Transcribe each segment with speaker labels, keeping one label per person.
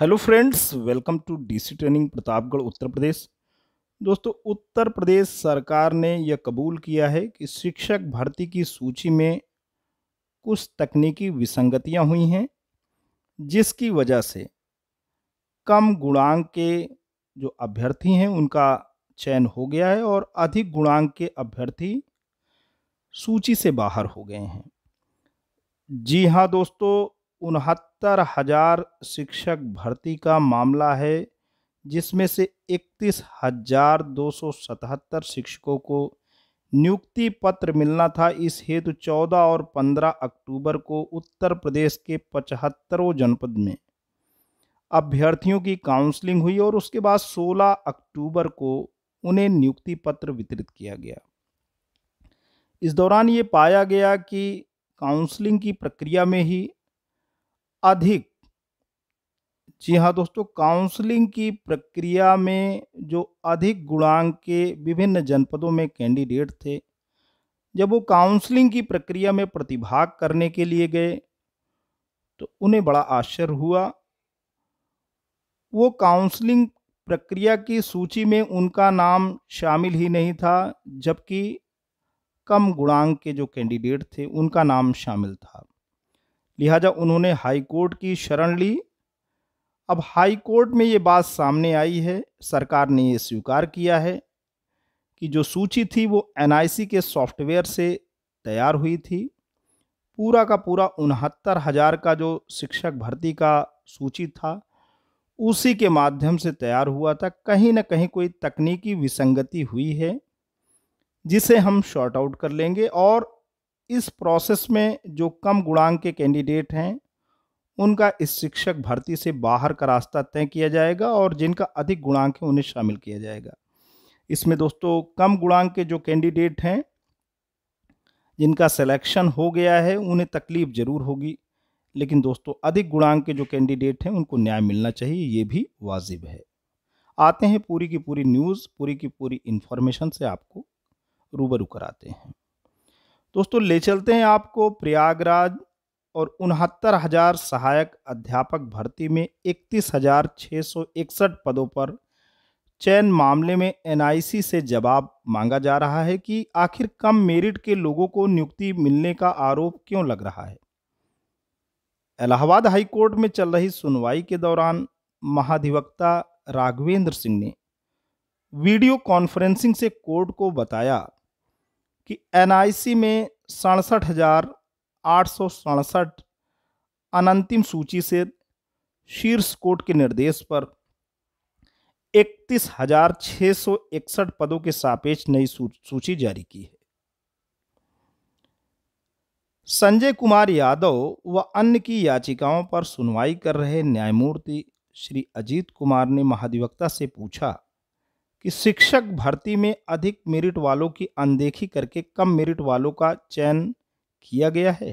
Speaker 1: hello friends welcome to DC training Pratapgarh Uttar Pradesh दोस्तों उत्तर प्रदेश सरकार ने यह कबूल किया है कि शिक्षक भर्ती की सूची में कुछ तकनीकी विसंगतियां हुई हैं जिसकी वजह से कम गुणांक के जो अभ्यर्थी हैं उनका चयन हो गया है और अधिक गुणांक के अभ्यर्थी सूची से बाहर हो गए हैं जी हाँ दोस्तों उनहत्तर हजार शिक्षक भर्ती का मामला है जिसमें से इकतीस हजार दो सौ सतहत्तर शिक्षकों को नियुक्ति पत्र मिलना था इस हेतु चौदह और पंद्रह अक्टूबर को उत्तर प्रदेश के पचहत्तरों जनपद में अभ्यर्थियों की काउंसलिंग हुई और उसके बाद 16 अक्टूबर को उन्हें नियुक्ति पत्र वितरित किया गया इस दौरान ये पाया गया कि काउंसलिंग की प्रक्रिया में ही अधिक जी हाँ दोस्तों काउंसलिंग की प्रक्रिया में जो अधिक गुणांक के विभिन्न जनपदों में कैंडिडेट थे जब वो काउंसलिंग की प्रक्रिया में प्रतिभाग करने के लिए गए तो उन्हें बड़ा आश्चर्य हुआ वो काउंसलिंग प्रक्रिया की सूची में उनका नाम शामिल ही नहीं था जबकि कम गुणांक के जो कैंडिडेट थे उनका नाम शामिल था लिहाजा उन्होंने हाई कोर्ट की शरण ली अब हाई कोर्ट में ये बात सामने आई है सरकार ने ये स्वीकार किया है कि जो सूची थी वो एन के सॉफ्टवेयर से तैयार हुई थी पूरा का पूरा उनहत्तर हज़ार का जो शिक्षक भर्ती का सूची था उसी के माध्यम से तैयार हुआ था कहीं ना कहीं कोई तकनीकी विसंगति हुई है जिसे हम शॉर्ट आउट कर लेंगे और इस प्रोसेस में जो कम गुणांक के कैंडिडेट हैं उनका इस शिक्षक भर्ती से बाहर का रास्ता तय किया जाएगा और जिनका अधिक गुणांक है उन्हें शामिल किया जाएगा इसमें दोस्तों कम गुणांक के जो कैंडिडेट हैं जिनका सिलेक्शन हो गया है उन्हें तकलीफ ज़रूर होगी लेकिन दोस्तों अधिक गुणांक के जो कैंडिडेट हैं उनको न्याय मिलना चाहिए ये भी वाजिब है आते हैं पूरी की पूरी न्यूज़ पूरी की पूरी इन्फॉर्मेशन से आपको रूबरू कराते हैं दोस्तों ले चलते हैं आपको प्रयागराज और उनहत्तर हजार सहायक अध्यापक भर्ती में इकतीस हजार छः सौ इकसठ पदों पर चयन मामले में एनआईसी से जवाब मांगा जा रहा है कि आखिर कम मेरिट के लोगों को नियुक्ति मिलने का आरोप क्यों लग रहा है इलाहाबाद हाईकोर्ट में चल रही सुनवाई के दौरान महाधिवक्ता राघवेंद्र सिंह ने वीडियो कॉन्फ्रेंसिंग से कोर्ट को बताया कि एनआईसी में सड़सठ हज़ार आठ सौ सड़सठ अनंतिम सूची से शीर्ष कोर्ट के निर्देश पर इकतीस हजार छः सौ इकसठ पदों के सापेक्ष नई सूची जारी की है संजय कुमार यादव व अन्य की याचिकाओं पर सुनवाई कर रहे न्यायमूर्ति श्री अजीत कुमार ने महाधिवक्ता से पूछा कि शिक्षक भर्ती में अधिक मेरिट वालों की अनदेखी करके कम मेरिट वालों का चयन किया गया है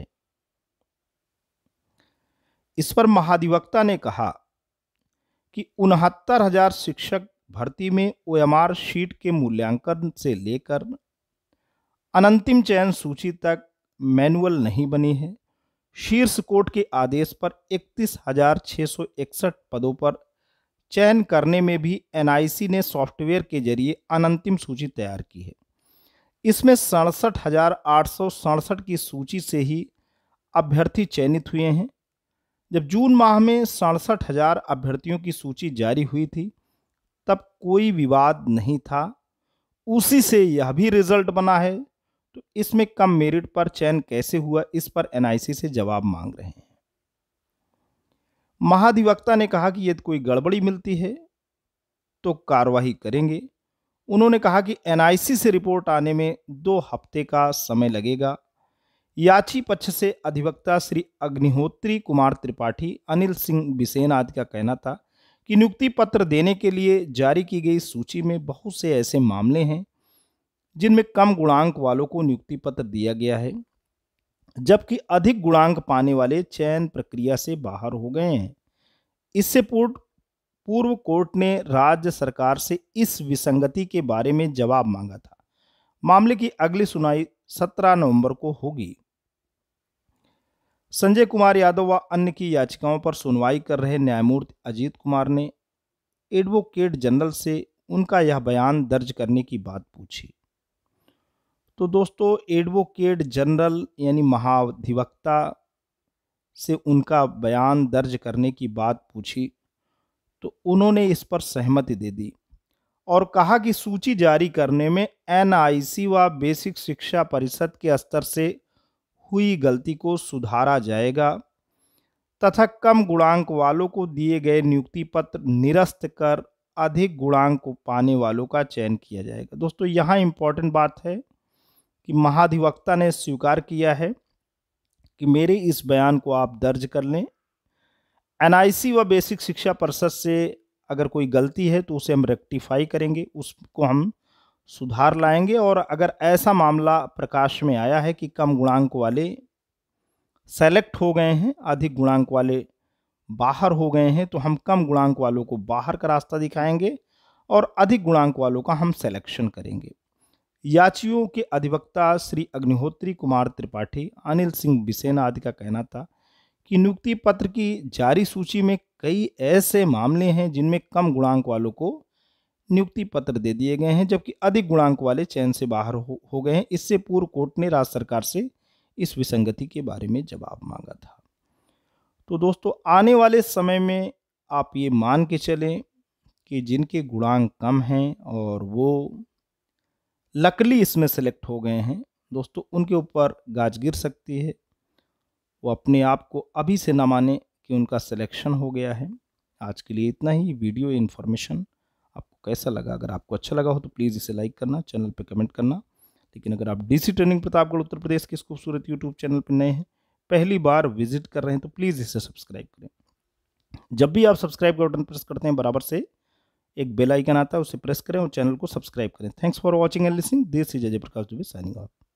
Speaker 1: इस पर महाधिवक्ता ने कहा कि उनहत्तर हजार शिक्षक भर्ती में ओएमआर शीट के मूल्यांकन से लेकर अनंतिम चयन सूची तक मैनुअल नहीं बनी है शीर्ष कोर्ट के आदेश पर इकतीस हजार छह सौ इकसठ पदों पर चयन करने में भी एनआईसी ने सॉफ्टवेयर के जरिए अनंतिम सूची तैयार की है इसमें सड़सठ हजार आठ सौ सड़सठ की सूची से ही अभ्यर्थी चयनित हुए हैं जब जून माह में सड़सठ हजार अभ्यर्थियों की सूची जारी हुई थी तब कोई विवाद नहीं था उसी से यह भी रिजल्ट बना है तो इसमें कम मेरिट पर चयन कैसे हुआ इस पर एनआईसी से जवाब मांग रहे हैं महाधिवक्ता ने कहा कि यदि कोई गड़बड़ी मिलती है तो कार्रवाई करेंगे उन्होंने कहा कि एनआईसी से रिपोर्ट आने में दो हफ्ते का समय लगेगा याची पक्ष से अधिवक्ता श्री अग्निहोत्री कुमार त्रिपाठी अनिल सिंह बिसेन आदि का कहना था कि नियुक्ति पत्र देने के लिए जारी की गई सूची में बहुत से ऐसे मामले हैं जिनमें कम गुणांक वालों को नियुक्ति पत्र दिया गया है जबकि अधिक गुणांक पाने वाले चयन प्रक्रिया से बाहर हो गए हैं इससे पूर्व पूर्व कोर्ट ने राज्य सरकार से इस विसंगति के बारे में जवाब मांगा था मामले की अगली सुनवाई 17 नवंबर को होगी संजय कुमार यादव व अन्य की याचिकाओं पर सुनवाई कर रहे न्यायमूर्ति अजीत कुमार ने एडवोकेट जनरल से उनका यह बयान दर्ज करने की बात पूछी तो दोस्तों एडवोकेट जनरल यानी महाधिवक्ता से उनका बयान दर्ज करने की बात पूछी तो उन्होंने इस पर सहमति दे दी और कहा कि सूची जारी करने में एनआईसी व बेसिक शिक्षा परिषद के स्तर से हुई गलती को सुधारा जाएगा तथा कम गुणांक वालों को दिए गए नियुक्ति पत्र निरस्त कर अधिक गुणांक को पाने वालों का चयन किया जाएगा दोस्तों यहाँ इम्पॉर्टेंट बात है कि महाधिवक्ता ने स्वीकार किया है कि मेरे इस बयान को आप दर्ज कर लें एनआईसी व बेसिक शिक्षा परिषद से अगर कोई गलती है तो उसे हम रेक्टिफाई करेंगे उसको हम सुधार लाएंगे और अगर ऐसा मामला प्रकाश में आया है कि कम गुणांक वाले सेलेक्ट हो गए हैं अधिक गुणांक वाले बाहर हो गए हैं तो हम कम गुणांक वालों को बाहर का रास्ता दिखाएंगे और अधिक गुणांक वालों का हम सेलेक्शन करेंगे याचियों के अधिवक्ता श्री अग्निहोत्री कुमार त्रिपाठी अनिल सिंह बिसेना आदि का कहना था कि नियुक्ति पत्र की जारी सूची में कई ऐसे मामले हैं जिनमें कम गुणांक वालों को नियुक्ति पत्र दे दिए गए हैं जबकि अधिक गुणांक वाले चयन से बाहर हो, हो गए हैं इससे पूर्व कोर्ट ने राज्य सरकार से इस विसंगति के बारे में जवाब मांगा था तो दोस्तों आने वाले समय में आप ये मान के चलें कि जिनके गुणांक कम हैं और वो लकली इसमें सेलेक्ट हो गए हैं दोस्तों उनके ऊपर गाज गिर सकती है वो अपने आप को अभी से ना माने कि उनका सिलेक्शन हो गया है आज के लिए इतना ही वीडियो इन्फॉर्मेशन आपको कैसा लगा अगर आपको अच्छा लगा हो तो प्लीज़ इसे लाइक करना चैनल पर कमेंट करना लेकिन अगर आप डीसी ट्रेनिंग प्रतापगढ़ उत्तर प्रदेश के इस खूबसूरत यूट्यूब चैनल पर नए हैं पहली बार विजिट कर रहे हैं तो प्लीज़ इसे सब्सक्राइब करें जब भी आप सब्सक्राइब का बटन प्रेस करते हैं बराबर से एक बेल आइकन आता है उसे प्रेस करें और चैनल को सब्सक्राइब करें thanks for watching and listening this is Ajay Prakash Dubey signing of